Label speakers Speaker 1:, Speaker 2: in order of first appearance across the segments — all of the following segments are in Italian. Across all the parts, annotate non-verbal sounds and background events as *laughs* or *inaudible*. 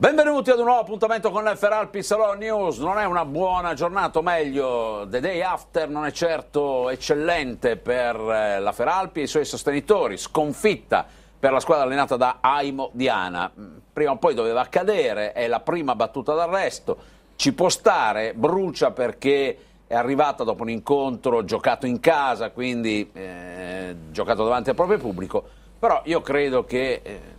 Speaker 1: Benvenuti ad un nuovo appuntamento con Feralpi Salon News. Non è una buona giornata, o meglio, The Day After non è certo eccellente per eh, la Feralpi e i suoi sostenitori. Sconfitta per la squadra allenata da Aimo Diana. Mm, prima o poi doveva accadere, è la prima battuta d'arresto. Ci può stare, brucia perché è arrivata dopo un incontro giocato in casa, quindi eh, giocato davanti al proprio pubblico. Però io credo che... Eh,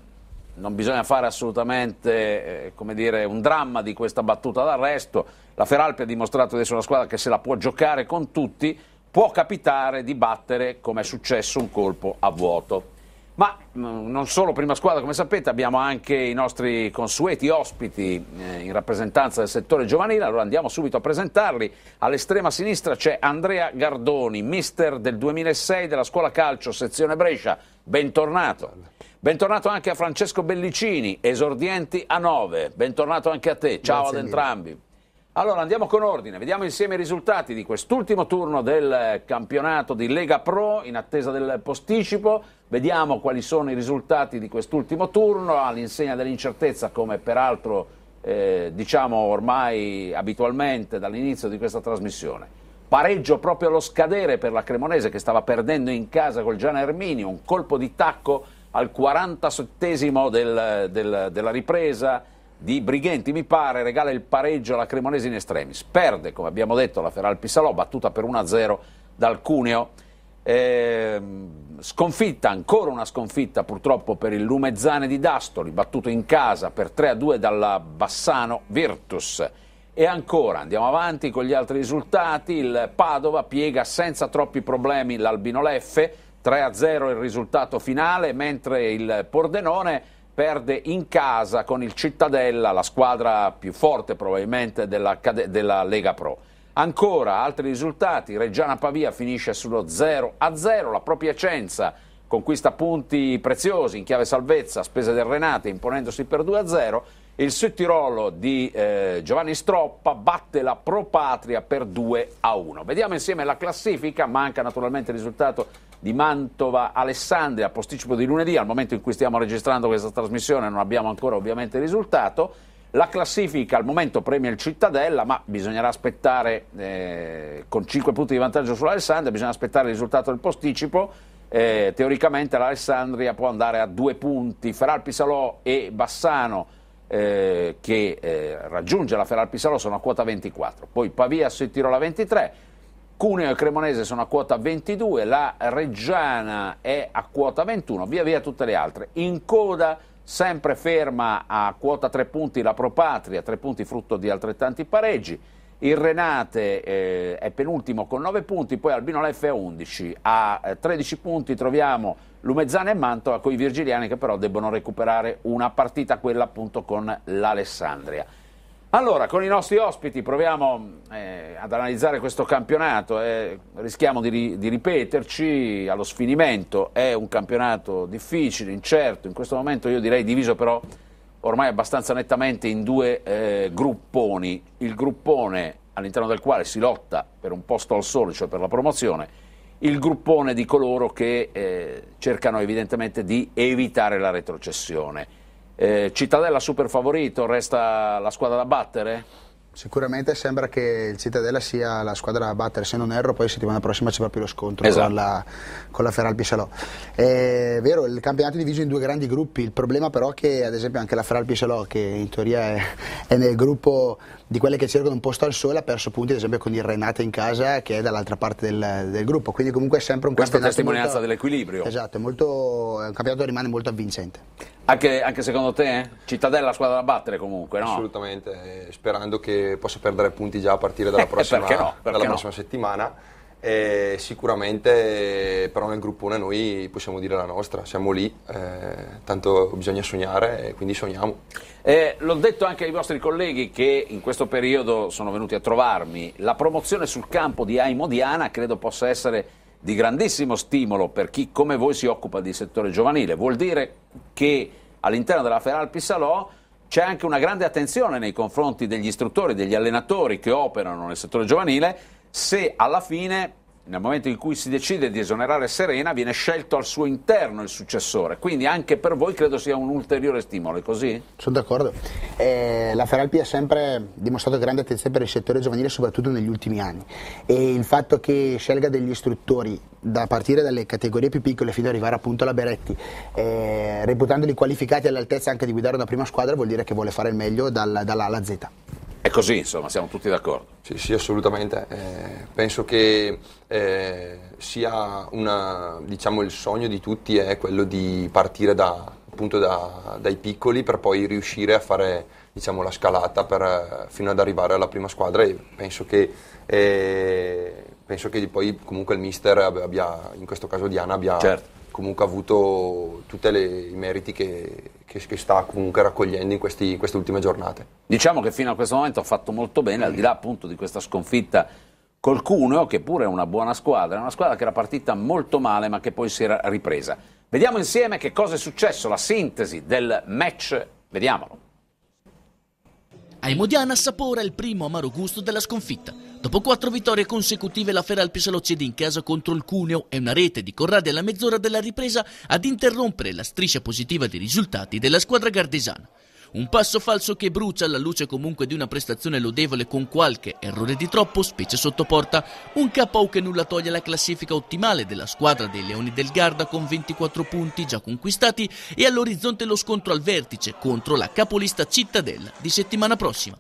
Speaker 1: non bisogna fare assolutamente eh, dire, un dramma di questa battuta d'arresto. La Feralpi ha dimostrato adesso una squadra che se la può giocare con tutti, può capitare di battere, come è successo, un colpo a vuoto. Ma mm, non solo prima squadra, come sapete, abbiamo anche i nostri consueti ospiti eh, in rappresentanza del settore giovanile, allora andiamo subito a presentarli. All'estrema sinistra c'è Andrea Gardoni, mister del 2006 della scuola calcio sezione Brescia bentornato. Bentornato anche a Francesco Bellicini, esordienti a 9. Bentornato anche a te. Ciao Grazie ad mille. entrambi. Allora andiamo con ordine, vediamo insieme i risultati di quest'ultimo turno del eh, campionato di Lega Pro in attesa del posticipo. Vediamo quali sono i risultati di quest'ultimo turno all'insegna dell'incertezza, come peraltro eh, diciamo ormai abitualmente dall'inizio di questa trasmissione pareggio proprio allo scadere per la Cremonese che stava perdendo in casa col Gian Erminio, un colpo di tacco al 47 del, del, della ripresa di Brighenti, mi pare, regala il pareggio alla Cremonese in estremis. Perde, come abbiamo detto, la Feral Pisalò, battuta per 1-0 dal Cuneo. Eh, sconfitta, ancora una sconfitta purtroppo per il Lumezzane di Dastoli, battuto in casa per 3-2 dalla Bassano Virtus. E ancora, andiamo avanti con gli altri risultati, il Padova piega senza troppi problemi l'Albino Leffe, 3-0 il risultato finale, mentre il Pordenone perde in casa con il Cittadella, la squadra più forte probabilmente della, della Lega Pro. Ancora altri risultati, Reggiana Pavia finisce sullo 0-0, la propria Cenza conquista punti preziosi in chiave salvezza a spese del Renate imponendosi per 2-0, il Sud Tirolo di eh, Giovanni Stroppa batte la Pro Patria per 2 a 1. Vediamo insieme la classifica, manca naturalmente il risultato di Mantova Alessandria, a posticipo di lunedì, al momento in cui stiamo registrando questa trasmissione non abbiamo ancora ovviamente il risultato. La classifica al momento premia il Cittadella, ma bisognerà aspettare eh, con 5 punti di vantaggio sull'Alessandria, bisogna aspettare il risultato del posticipo. Eh, teoricamente l'Alessandria può andare a due punti, Feralpi Salò e Bassano eh, che eh, raggiunge la Ferrari Pisaro sono a quota 24, poi Pavia e Tirola 23, Cuneo e Cremonese sono a quota 22, la Reggiana è a quota 21, via via tutte le altre. In coda sempre ferma a quota 3 punti la Propatria, 3 punti frutto di altrettanti pareggi. Il Renate eh, è penultimo con 9 punti, poi Albino Leff è 11. A 13 eh, punti troviamo Lumezzane e Mantova con i virgiliani che però debbono recuperare una partita, quella appunto con l'Alessandria. Allora, con i nostri ospiti proviamo eh, ad analizzare questo campionato, eh, rischiamo di, ri- di, ripeterci allo sfinimento, è un campionato difficile, incerto, in questo momento io direi diviso però ormai abbastanza nettamente in due eh, grupponi, il gruppone all'interno del quale si lotta per un posto al sole, cioè per la promozione, il gruppone di coloro che eh, cercano evidentemente di evitare la retrocessione. Eh, Cittadella super favorito, resta la squadra da battere?
Speaker 2: Sicuramente sembra che il Cittadella sia la squadra a battere, se non erro poi settimana prossima c'è proprio lo scontro esatto. con, la, con la Feralpi Salò. È vero, il campionato è diviso in due grandi gruppi, il problema però è che ad esempio anche la Feralpi Salò, che in teoria è, è, nel gruppo di quelle che cercano un posto al sole, ha perso punti ad esempio con il Renate in casa che è dall'altra parte del, del, gruppo, quindi comunque è sempre un Questa campionato... Questa testimonianza
Speaker 1: dell'equilibrio.
Speaker 2: Esatto, molto, è un campionato che rimane molto avvincente.
Speaker 1: Anche, anche, secondo te? Eh? Cittadella la squadra da battere comunque, no?
Speaker 3: Assolutamente, eh, sperando che possa perdere punti già a partire dalla eh, prossima, perché no? perché dalla prossima no? settimana. Eh, sicuramente però nel gruppone noi possiamo dire la nostra, siamo lì, eh, tanto bisogna sognare quindi sogniamo. Eh, l'ho detto anche ai vostri colleghi che in
Speaker 1: questo periodo sono venuti a trovarmi, la promozione sul campo di Aimodiana credo possa essere di grandissimo stimolo per chi come voi si occupa di settore giovanile, vuol dire che all'interno della Feralpi Pissalò c'è anche una grande attenzione nei confronti degli istruttori, degli allenatori che operano nel settore giovanile, se alla fine nel momento in cui si decide di esonerare Serena, viene scelto al suo interno il successore. Quindi anche per voi credo sia un ulteriore stimolo, è così?
Speaker 2: Sono d'accordo. Eh, la Feralpi ha sempre dimostrato grande attenzione per il settore giovanile, soprattutto negli ultimi anni. E il fatto che scelga degli istruttori, da partire dalle categorie più piccole fino ad arrivare appunto alla Beretti, eh, reputandoli qualificati all'altezza anche di guidare una prima squadra, vuol dire che vuole fare il meglio dalla, dalla alla Z.
Speaker 3: È così, insomma, siamo tutti d'accordo. Sì, sì assolutamente. Eh, penso che eh, sia una, diciamo, il sogno di tutti è quello di partire da, appunto da, dai piccoli per poi riuscire a fare diciamo, la scalata per, fino ad arrivare alla prima squadra e penso che, eh, penso che poi comunque il mister abbia, in questo caso Diana, abbia... Certo comunque ha avuto tutti i meriti che, che, che, sta comunque raccogliendo in, questi, in, queste ultime giornate. Diciamo che fino a questo momento ha
Speaker 1: fatto molto bene, al di là appunto di questa sconfitta col Cuneo, che pure è una buona squadra, è una squadra che era partita molto male ma che poi si era ripresa. Vediamo insieme che cosa è successo, la
Speaker 4: sintesi del match, vediamolo. Ai Modiana assapora il primo amaro gusto della sconfitta. Dopo quattro vittorie consecutive la Feral Pesaro cede in casa contro il Cuneo e una rete di Corradi alla mezz'ora della ripresa ad interrompere la striscia positiva di risultati della squadra gardesana. Un passo falso che brucia alla luce comunque di una prestazione lodevole con qualche errore di troppo, specie sotto porta, un KO che nulla toglie la classifica ottimale della squadra dei Leoni del Garda con 24 punti già conquistati e all'orizzonte lo scontro al vertice contro la capolista Cittadella di settimana prossima.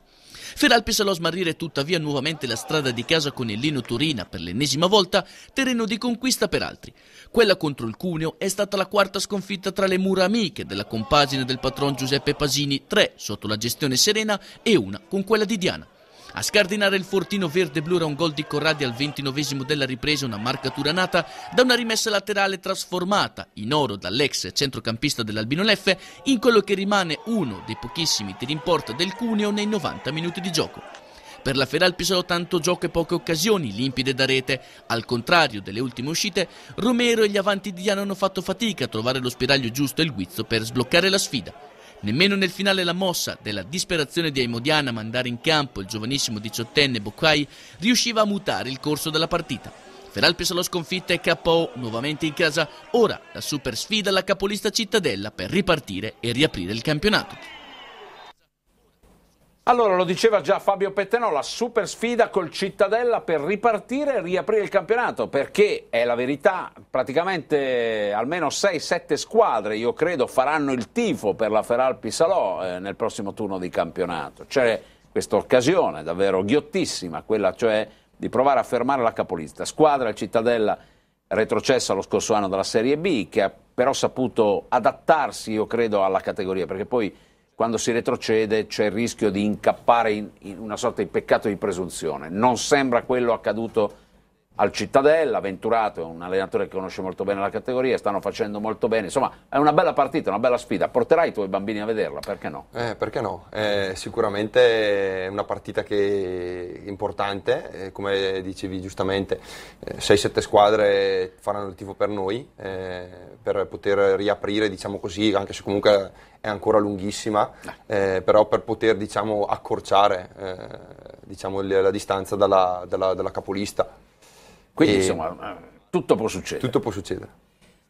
Speaker 4: Feralpi salò a smarrire tuttavia nuovamente la strada di casa con il Lino Turina per l'ennesima volta, terreno di conquista per altri. Quella contro il Cuneo è stata la quarta sconfitta tra le mura amiche della compagine del patron Giuseppe Pasini, tre sotto la gestione serena e una con quella di Diana. A scardinare il fortino verde-blu era un gol di Corradi al ventinovesimo della ripresa, una marcatura nata da una rimessa laterale trasformata in oro dall'ex centrocampista dell'Albino Leffe in quello che rimane uno dei pochissimi tiri in porta del Cuneo nei 90 minuti di gioco. Per la Feralpi solo tanto gioco e poche occasioni, limpide da rete. Al contrario delle ultime uscite, Romero e gli avanti di Diana hanno fatto fatica a trovare lo spiraglio giusto e il guizzo per sbloccare la sfida. Nemmeno nel finale la mossa della disperazione di Aimodiana a mandare in campo il giovanissimo diciottenne Boccai riusciva a mutare il corso della partita. Feralpi salò sconfitta e KO nuovamente in casa, ora la super sfida alla capolista cittadella per ripartire e riaprire il campionato.
Speaker 1: Allora, lo diceva già Fabio la super sfida col Cittadella per ripartire e riaprire il campionato, perché è la verità, praticamente almeno 6-7 squadre, io credo, faranno il tifo per la Feralpi Salò eh, nel prossimo turno di campionato. C'è questa occasione davvero ghiottissima, quella cioè di provare a fermare la capolista. Squadra Cittadella retrocessa lo scorso anno dalla Serie B, che ha però saputo adattarsi, io credo, alla categoria, perché poi quando si retrocede c'è il rischio di incappare in, in una sorta di peccato di presunzione. Non sembra quello accaduto al Cittadella, Venturato è un allenatore che conosce molto bene la categoria, stanno facendo molto bene, insomma è una bella partita, una bella sfida, porterai i tuoi bambini a vederla, perché no?
Speaker 3: Eh, perché no? Eh, sicuramente è una partita che è importante, eh, come dicevi giustamente, 6-7 eh, squadre faranno il tifo per noi, eh, per poter riaprire, diciamo così, anche se comunque è ancora lunghissima, eh, eh però per poter diciamo, accorciare eh, diciamo, la distanza dalla, dalla, dalla capolista. Quindi, e... insomma,
Speaker 1: tutto può succedere. Tutto può succedere.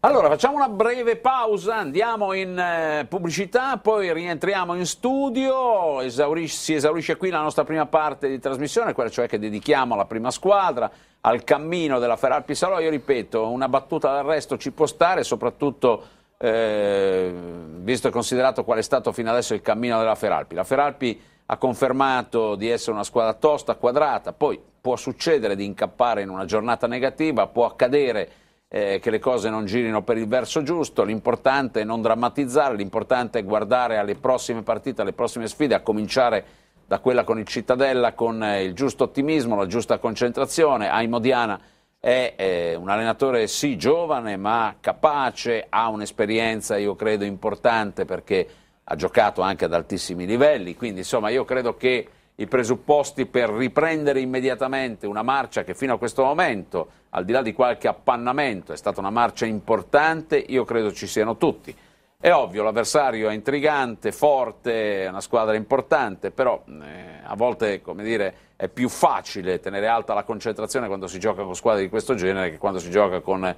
Speaker 3: Allora, facciamo una breve pausa, andiamo in
Speaker 1: eh, pubblicità, poi rientriamo in studio, esaurisce, si esaurisce qui la nostra prima parte di trasmissione, quella cioè che dedichiamo alla prima squadra, al cammino della Ferrar Pisarò. Io ripeto, una battuta d'arresto ci può stare, soprattutto eh, visto e considerato qual è stato fino adesso il cammino della Feralpi. La Feralpi ha confermato di essere una squadra tosta, quadrata, poi può succedere di incappare in una giornata negativa, può accadere eh, che le cose non girino per il verso giusto, l'importante è non drammatizzare, l'importante è guardare alle prossime partite, alle prossime sfide, a cominciare da quella con il Cittadella, con eh, il giusto ottimismo, la giusta concentrazione. Aimodiana è eh, un allenatore sì giovane ma capace, ha un'esperienza io credo importante perché ha giocato anche ad altissimi livelli, quindi insomma io credo che i presupposti per riprendere immediatamente una marcia che fino a questo momento, al di là di qualche appannamento, è stata una marcia importante, io credo ci siano tutti. È ovvio, l'avversario è intrigante, forte, è una squadra importante, però eh, a volte dire, è più facile tenere alta la concentrazione quando si gioca con squadre di questo genere che quando si gioca con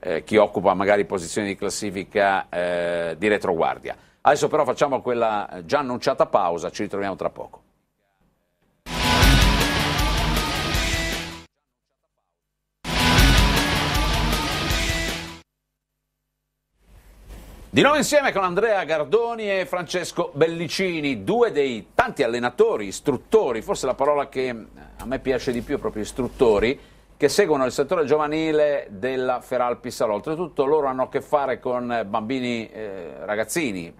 Speaker 1: eh, chi occupa magari posizioni di classifica eh, di retroguardia. Adesso però facciamo quella eh, già annunciata pausa, ci ritroviamo tra poco. Di nuovo insieme con Andrea Gardoni e Francesco Bellicini, due dei tanti allenatori, istruttori, forse la parola che eh, a me piace di più è proprio istruttori, che seguono il settore giovanile della Feralpi Salò. Oltretutto loro hanno a che fare con eh, bambini, eh, ragazzini,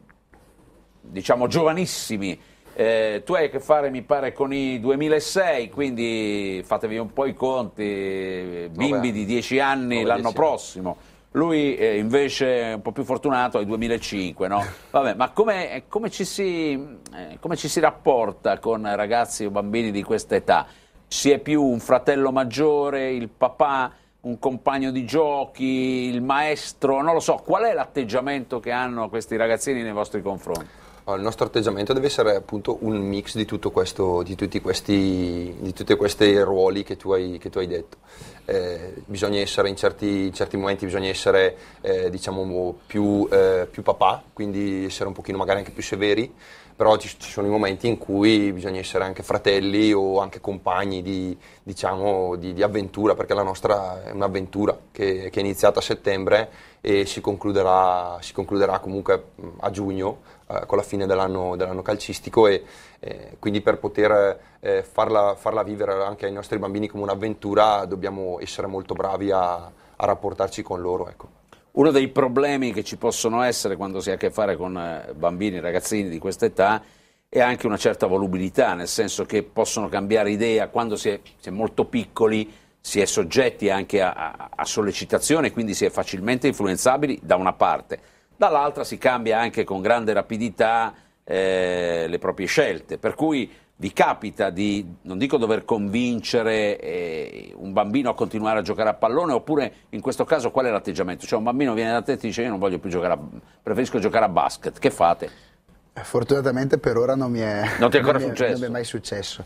Speaker 1: diciamo giovanissimi. Eh, tu hai a che fare, mi pare, con i 2006, quindi fatevi un po' i conti, eh, bimbi Vabbè. di 10 anni l'anno prossimo. Lui eh, invece è un po' più fortunato al 2005, no? *laughs* Vabbè, ma come, come, ci si, eh, come ci si rapporta con ragazzi o bambini di questa età? Si è più un fratello maggiore, il papà, un compagno di giochi, il maestro? Non lo so, qual è l'atteggiamento che hanno questi ragazzini
Speaker 3: nei vostri confronti? il nostro atteggiamento deve essere appunto un mix di, questo, di, questi, di tutti questi ruoli che tu hai, che tu hai detto eh, bisogna essere in certi, in certi, momenti bisogna essere eh, diciamo, più, eh, più, papà, quindi essere un pochino magari anche più severi, però ci, ci, sono i momenti in cui bisogna essere anche fratelli o anche compagni di, diciamo, di, di avventura, perché la nostra è un'avventura che, che, è iniziata a settembre e si concluderà, si concluderà comunque mm, a giugno eh, con la fine dell'anno, dell'anno calcistico. E, eh, quindi per poter eh, farla, farla, vivere anche ai nostri bambini come un'avventura dobbiamo essere molto bravi a, a rapportarci con loro. Ecco. Uno dei problemi che ci possono essere quando si ha a che fare con
Speaker 1: eh, bambini e ragazzini di questa età è anche una certa volubilità, nel senso che possono cambiare idea quando si è, si è molto piccoli, si è soggetti anche a, a, a sollecitazione, quindi si è facilmente influenzabili da una parte, dall'altra si cambia anche con grande rapidità eh, le proprie scelte, per cui vi capita di, non dico dover convincere eh, un bambino a continuare a giocare a pallone, oppure in questo caso qual è l'atteggiamento? Cioè un bambino viene da te e ti dice io non voglio più giocare, a, preferisco giocare a basket, che fate?
Speaker 2: Eh, fortunatamente per ora non mi è, non *laughs* non mi è, non mi è mai successo.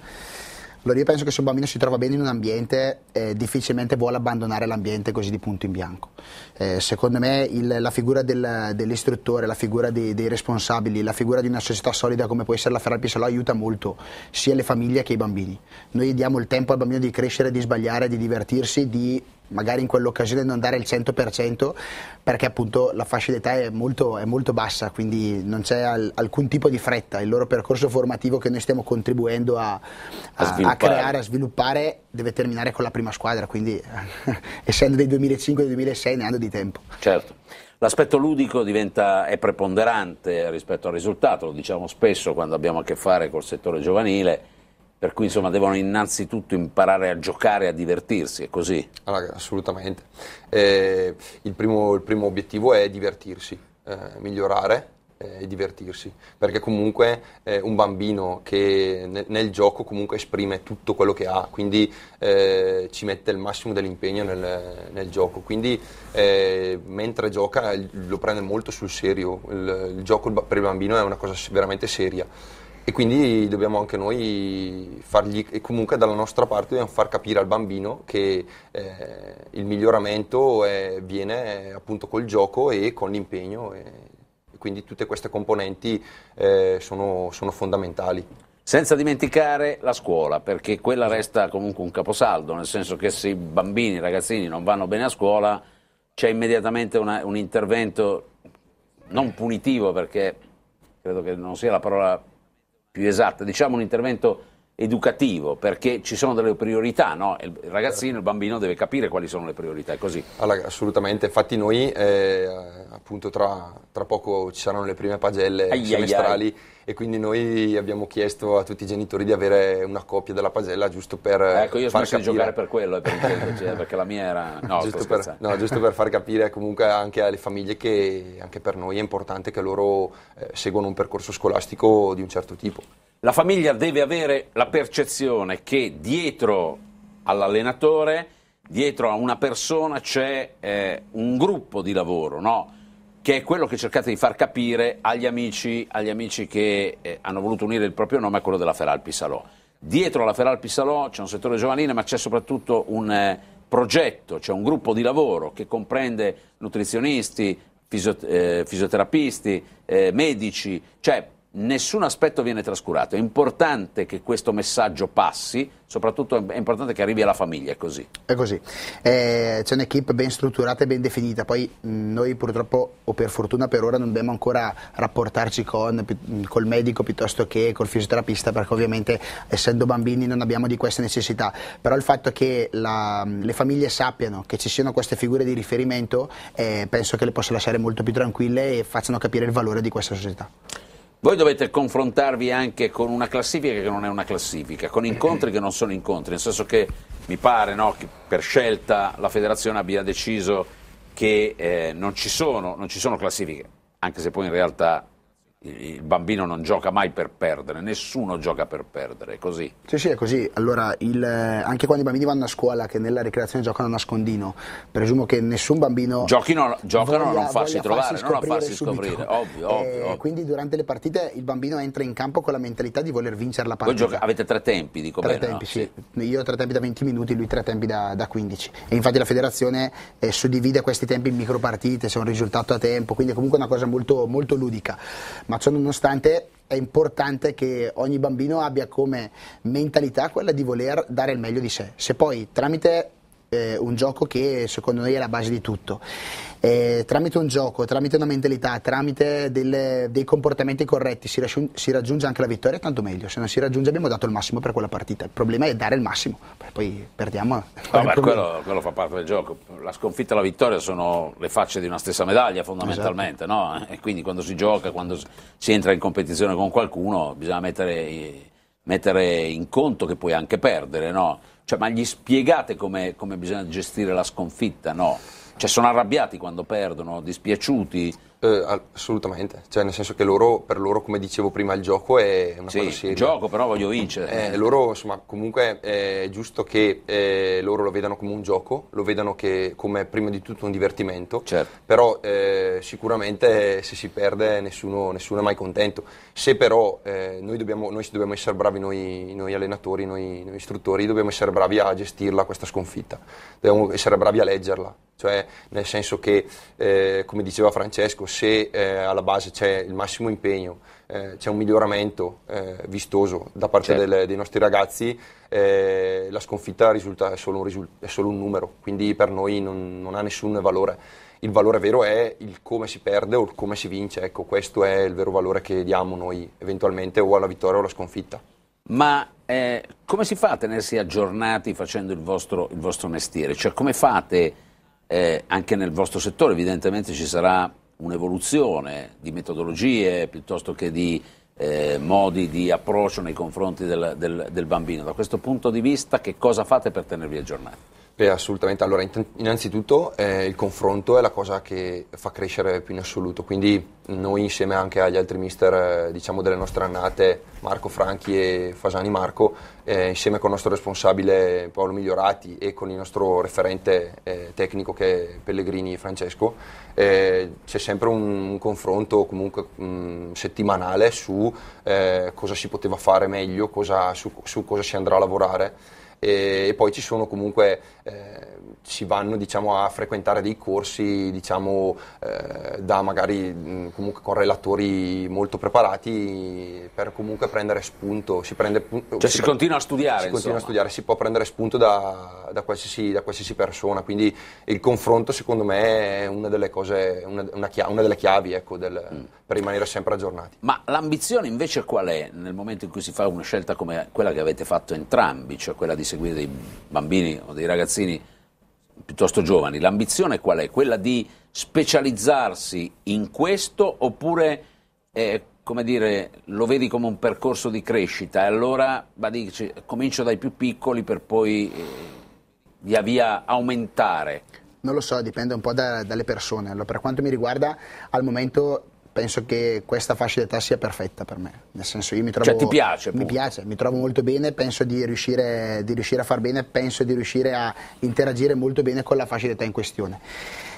Speaker 2: Allora io penso che se un bambino si trova bene in un ambiente eh, difficilmente vuole abbandonare l'ambiente così di punto in bianco. Eh, secondo me il, la figura del, dell'istruttore, la figura dei, dei, responsabili, la figura di una società solida come può essere la Ferrari Pisalò aiuta molto sia le famiglie che i bambini. Noi diamo il tempo al bambino di crescere, di sbagliare, di divertirsi, di magari in quell'occasione non dare il 100% perché appunto la fascia d'età è molto, è molto bassa, quindi non c'è al, alcun tipo di fretta, il loro percorso formativo che noi stiamo contribuendo a, a, a, a creare, a sviluppare, deve terminare con la prima squadra, quindi *laughs* essendo dei 2005-2006 ne hanno di tempo.
Speaker 1: Certo. L'aspetto ludico diventa, è preponderante rispetto al risultato, lo diciamo spesso quando abbiamo a che fare col settore giovanile per cui
Speaker 3: insomma devono innanzitutto imparare a giocare, a divertirsi, è così? Allora, ah, assolutamente. Eh, il, primo, il, primo, obiettivo è divertirsi, eh, migliorare eh, e divertirsi, perché comunque eh, un bambino che nel, nel gioco esprime tutto quello che ha, quindi eh, ci mette il massimo dell'impegno nel, nel gioco, quindi mentre gioca lo prende molto sul serio, il, il gioco per il bambino è una cosa veramente seria. E quindi dobbiamo anche noi fargli, e comunque dalla nostra parte dobbiamo far capire al bambino che eh, il miglioramento è, viene eh, appunto col gioco e con l'impegno. E, e quindi tutte queste componenti eh, sono, sono fondamentali. Senza dimenticare la scuola,
Speaker 1: perché quella resta comunque un caposaldo, nel senso che se i bambini, i ragazzini non vanno bene a scuola, c'è immediatamente una, un intervento non punitivo, perché credo che non sia la parola più esatta, diciamo un intervento educativo, perché ci sono delle priorità, no? il ragazzino, il bambino deve capire quali sono le priorità, è così.
Speaker 3: Allora, assolutamente, infatti noi eh, appunto tra, tra, poco ci saranno le prime pagelle ai semestrali ai e quindi noi abbiamo chiesto a tutti i genitori di avere una copia della pagella giusto per Ecco, io ho smesso capire. di giocare per
Speaker 1: quello, eh, per cioè, perché la mia era...
Speaker 3: No *laughs* giusto, per, no, giusto per far capire comunque anche alle famiglie che anche per noi è importante che loro eh, seguano un percorso scolastico di un certo tipo. La famiglia deve avere la percezione
Speaker 1: che dietro all'allenatore, dietro a una persona c'è eh, un gruppo di lavoro, no? che è quello che cercate di far capire agli amici, agli amici che eh, hanno voluto unire il proprio nome a quello della Feralpi Salò. Dietro alla Feralpi Salò c'è un settore giovanile, ma c'è soprattutto un eh, progetto, c'è un gruppo di lavoro che comprende nutrizionisti, fisiot- eh, fisioterapisti, eh, medici, cioè nessun aspetto viene trascurato. È importante che questo messaggio passi, soprattutto è importante che arrivi alla famiglia, è così.
Speaker 2: È così. Eh, c'è un'equipe ben strutturata e ben definita, poi noi purtroppo o per fortuna per ora non dobbiamo ancora rapportarci con, col medico piuttosto che col fisioterapista, perché ovviamente essendo bambini non abbiamo di queste necessità, però il fatto che la, le famiglie sappiano che ci siano queste figure di riferimento eh, penso che le possa lasciare molto più tranquille e facciano capire il valore di questa società.
Speaker 1: Voi dovete confrontarvi anche con una classifica che non è una classifica, con incontri che non sono incontri, nel senso che mi pare no, che per scelta la federazione abbia deciso che eh, non, ci sono, non ci sono classifiche, anche se poi in realtà il bambino non gioca mai per perdere, nessuno gioca per perdere, è così.
Speaker 2: Sì, sì, è così. Allora, il, eh, anche quando i bambini vanno a scuola, che nella ricreazione giocano a nascondino, presumo che nessun bambino... Giochino, giocano voglia, a non farsi trovare, farsi non a farsi scoprire, ovvio, ovvio, eh, ovvio, Quindi durante le partite il bambino entra in campo con la mentalità di voler vincere la partita. Voi gioca-
Speaker 1: avete tre tempi, dico
Speaker 2: tre bene. Tempi, no? sì. sì. Io tre tempi da 20 minuti, lui tre tempi da, da 15. E infatti la federazione eh, suddivide questi tempi in micropartite, se è un risultato a tempo, quindi è comunque una cosa molto, molto ludica ma ciò nonostante è importante che ogni bambino abbia come mentalità quella di voler dare il meglio di sé. Se poi tramite eh, un gioco che secondo noi è la base di tutto. Eh, tramite un gioco, tramite una mentalità, tramite delle, dei comportamenti corretti si, si, raggiunge anche la vittoria, tanto meglio. Se non si raggiunge abbiamo dato il massimo per quella partita. Il problema è dare il massimo, poi perdiamo.
Speaker 1: No, beh, quello, quello, fa parte del gioco. La sconfitta e la vittoria sono le facce di una stessa medaglia fondamentalmente. Esatto. No? E quindi quando si gioca, quando si entra in competizione con qualcuno, bisogna mettere, mettere in conto che puoi anche perdere. No? Cioè, ma gli spiegate come, come bisogna gestire la sconfitta? No.
Speaker 3: Cioè, sono arrabbiati quando perdono, dispiaciuti eh, assolutamente, cioè nel senso che loro, per loro come dicevo prima il gioco è una sì, cosa seria. gioco però voglio vincere. Eh, loro insomma comunque è giusto che eh, loro lo vedano come un gioco, lo vedano che, come prima di tutto un divertimento, certo. però eh, sicuramente se si perde nessuno, nessuno, è mai contento. Se però eh, noi, dobbiamo, noi dobbiamo essere bravi, noi, noi allenatori, noi, noi istruttori, dobbiamo essere bravi a gestirla questa sconfitta, dobbiamo essere bravi a leggerla, cioè nel senso che eh, come diceva Francesco, se eh, alla base c'è il massimo impegno, eh, c'è un miglioramento eh, vistoso da parte certo. delle, dei nostri ragazzi, eh, la sconfitta risulta, è, solo un risul- è, solo un numero, quindi per noi non, non ha nessun valore il valore vero è il come si perde o il come si vince, ecco questo è il vero valore che diamo noi eventualmente o alla vittoria o alla sconfitta.
Speaker 1: Ma eh, come si fa a tenersi aggiornati facendo il vostro, il vostro mestiere? Cioè come fate, eh, anche nel vostro settore evidentemente ci sarà un'evoluzione di metodologie piuttosto che di eh, modi di approccio nei confronti del, del, del bambino. Da questo punto di vista che cosa fate per tenervi aggiornati?
Speaker 3: assolutamente. Allora, innanzitutto eh, il confronto è la cosa che fa crescere più in assoluto, quindi noi insieme anche agli altri mister eh, diciamo delle nostre annate, Marco Franchi e Fasani Marco, eh, insieme con il nostro responsabile Paolo Migliorati e con il nostro referente eh, tecnico che è Pellegrini Francesco, eh, c'è sempre un, un confronto comunque mh, mm, settimanale su cosa si poteva fare meglio, cosa, su, su cosa si andrà a lavorare e, poi ci sono comunque eh, si vanno diciamo, a frequentare dei corsi diciamo, eh, da magari mm, comunque con relatori molto preparati per comunque prendere spunto. Si prende, cioè si, si continua a studiare. Si insomma. continua a studiare, si può prendere spunto da, da, qualsiasi, da, qualsiasi, persona, quindi il confronto secondo me è una delle, cose, una, una chiave, una delle chiavi ecco, del, mm. per rimanere sempre aggiornati.
Speaker 1: Ma l'ambizione invece qual è nel momento in cui si fa una scelta come quella che avete fatto entrambi, cioè quella di seguire dei bambini o dei ragazzini? piuttosto giovani, l'ambizione qual è? Quella di specializzarsi in questo oppure eh, come dire, lo vedi come un percorso di crescita e allora dici, comincio dai più piccoli per poi eh, via via aumentare?
Speaker 2: Non lo so, dipende un po' da, dalle persone. Allora, per quanto mi riguarda, al momento penso che questa fascia d'età sia perfetta per me. Nel senso, io mi trovo. Cioè, ti piace? Mi piace, mi trovo molto bene, penso di riuscire, di riuscire, a far bene, penso di riuscire a interagire molto bene con la fascia d'età in questione.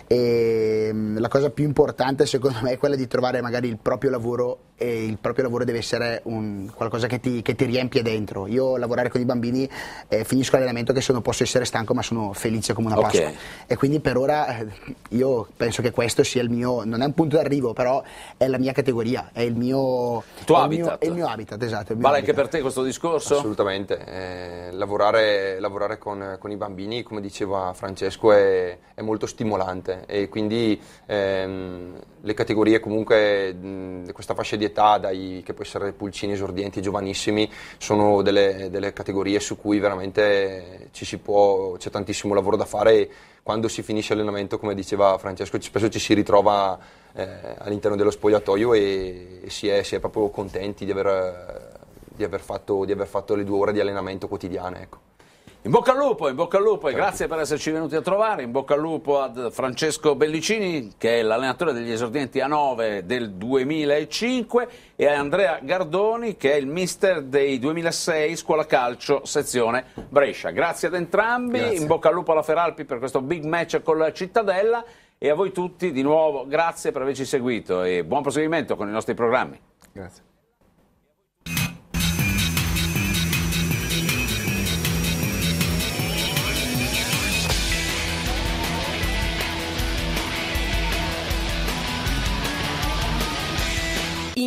Speaker 2: E mm, la cosa più importante secondo me è quella di trovare magari il proprio lavoro e il proprio lavoro deve essere un, qualcosa che ti, che ti, riempie dentro. Io lavorare con i bambini eh, finisco l'allenamento che sono, posso essere stanco ma sono felice come una okay. Pasta. E quindi per ora eh, io penso che questo sia il mio, non è un punto d'arrivo però è la mia categoria, è il mio, è il mio, è il mio habitat. Esatto, mio vale habitat.
Speaker 3: anche per te questo discorso? Assolutamente, eh, lavorare, lavorare con, con, i bambini come diceva Francesco è, è molto stimolante diverse e quindi ehm, le categorie comunque mh, questa fascia di età dai, che può essere pulcini, esordienti, giovanissimi sono delle, delle categorie su cui veramente può, c'è tantissimo lavoro da fare e quando si finisce l'allenamento come diceva Francesco spesso ci si ritrova eh, all'interno dello spogliatoio e, e si, è, si, è, proprio contenti di aver, di aver, fatto, di aver fatto le due ore di allenamento quotidiane ecco.
Speaker 1: In bocca al lupo, in bocca al lupo e certo. grazie per esserci venuti a trovare. In bocca al lupo a Francesco Bellicini, che è l'allenatore degli esordienti a 9 del 2005, e a Andrea Gardoni, che è il mister dei 2006 scuola calcio sezione Brescia. Grazie ad entrambi, grazie. in bocca al lupo alla Feralpi per questo big match con la Cittadella e a voi tutti di nuovo grazie per averci seguito e buon proseguimento con i nostri programmi.
Speaker 4: Grazie.